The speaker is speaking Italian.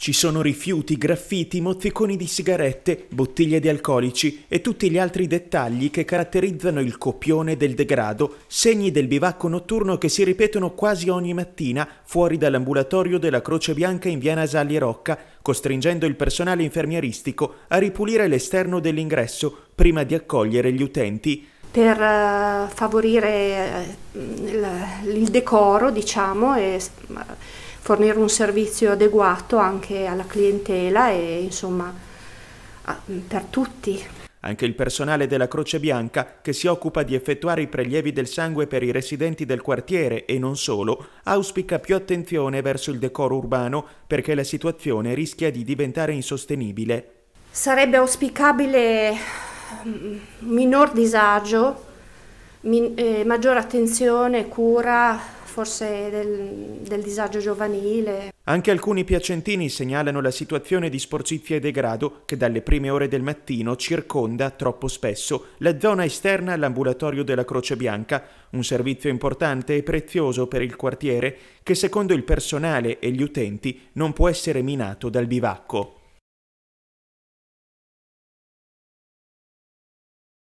Ci sono rifiuti, graffiti, mozziconi di sigarette, bottiglie di alcolici e tutti gli altri dettagli che caratterizzano il copione del degrado, segni del bivacco notturno che si ripetono quasi ogni mattina fuori dall'ambulatorio della Croce Bianca in via Nasali Rocca, costringendo il personale infermieristico a ripulire l'esterno dell'ingresso prima di accogliere gli utenti per eh, favorire eh, il decoro diciamo, e eh, fornire un servizio adeguato anche alla clientela e insomma per tutti. Anche il personale della Croce Bianca, che si occupa di effettuare i prelievi del sangue per i residenti del quartiere e non solo, auspica più attenzione verso il decoro urbano perché la situazione rischia di diventare insostenibile. Sarebbe auspicabile Ehm, minor disagio, min, eh, maggiore attenzione, cura forse del, del disagio giovanile. Anche alcuni piacentini segnalano la situazione di sporcizia e degrado che dalle prime ore del mattino circonda troppo spesso la zona esterna all'ambulatorio della Croce Bianca, un servizio importante e prezioso per il quartiere che secondo il personale e gli utenti non può essere minato dal bivacco.